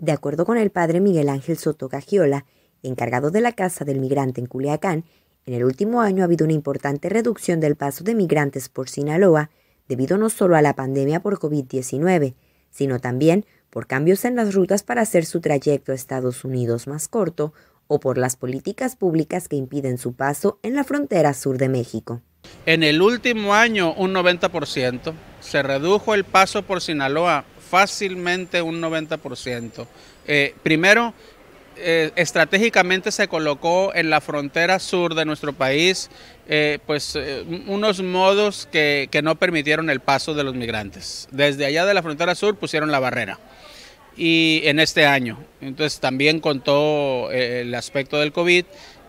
De acuerdo con el padre Miguel Ángel Soto Cagiola, encargado de la Casa del Migrante en Culiacán, en el último año ha habido una importante reducción del paso de migrantes por Sinaloa, debido no solo a la pandemia por COVID-19, sino también por cambios en las rutas para hacer su trayecto a Estados Unidos más corto o por las políticas públicas que impiden su paso en la frontera sur de México. En el último año, un 90%, se redujo el paso por Sinaloa fácilmente un 90%. Eh, primero, eh, estratégicamente se colocó en la frontera sur de nuestro país, eh, pues unos modos que, que, no permitieron el paso de los migrantes. Desde allá de la frontera sur pusieron la barrera. Y en este año, entonces también contó el aspecto del COVID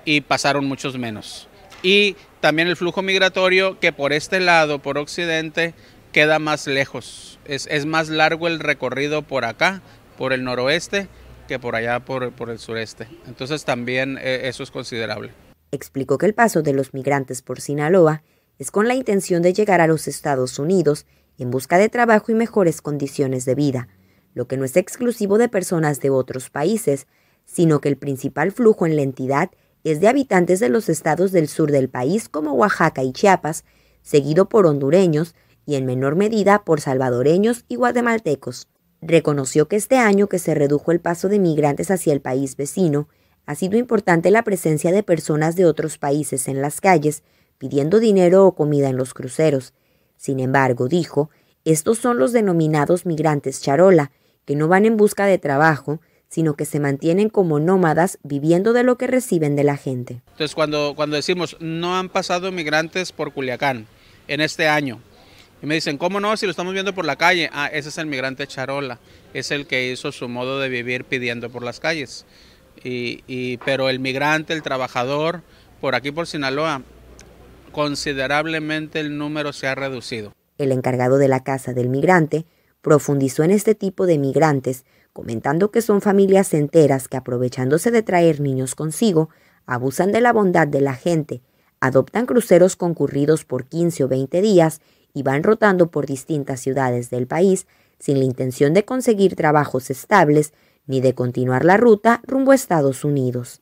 y pasaron muchos menos. Y también el flujo migratorio que por este lado, por occidente, queda más lejos. Es, más largo el recorrido por acá, por el noroeste, que por allá, por, el sureste. Entonces también eh, eso es considerable. Explicó que el paso de los migrantes por Sinaloa es con la intención de llegar a los Estados Unidos en busca de trabajo y mejores condiciones de vida, lo que no es exclusivo de personas de otros países, sino que el principal flujo en la entidad es de habitantes de los estados del sur del país como Oaxaca y Chiapas, seguido por hondureños, y en menor medida por salvadoreños y guatemaltecos. Reconoció que este año que se redujo el paso de migrantes hacia el país vecino, ha sido importante la presencia de personas de otros países en las calles pidiendo dinero o comida en los cruceros. Sin embargo, dijo, estos son los denominados migrantes charola, que no van en busca de trabajo, sino que se mantienen como nómadas viviendo de lo que reciben de la gente. Entonces, cuando, cuando decimos no han pasado migrantes por Culiacán en este año, y me dicen, ¿cómo no? Si lo estamos viendo por la calle. Ah, ese es el migrante Charola, es el que hizo su modo de vivir pidiendo por las calles. Y, pero el migrante, el trabajador, por aquí por Sinaloa, considerablemente el número se ha reducido. El encargado de la casa del migrante profundizó en este tipo de migrantes, comentando que son familias enteras que aprovechándose de traer niños consigo, abusan de la bondad de la gente, adoptan cruceros concurridos por 15 o 20 días y van rotando por distintas ciudades del país sin la intención de conseguir trabajos estables ni de continuar la ruta rumbo a Estados Unidos.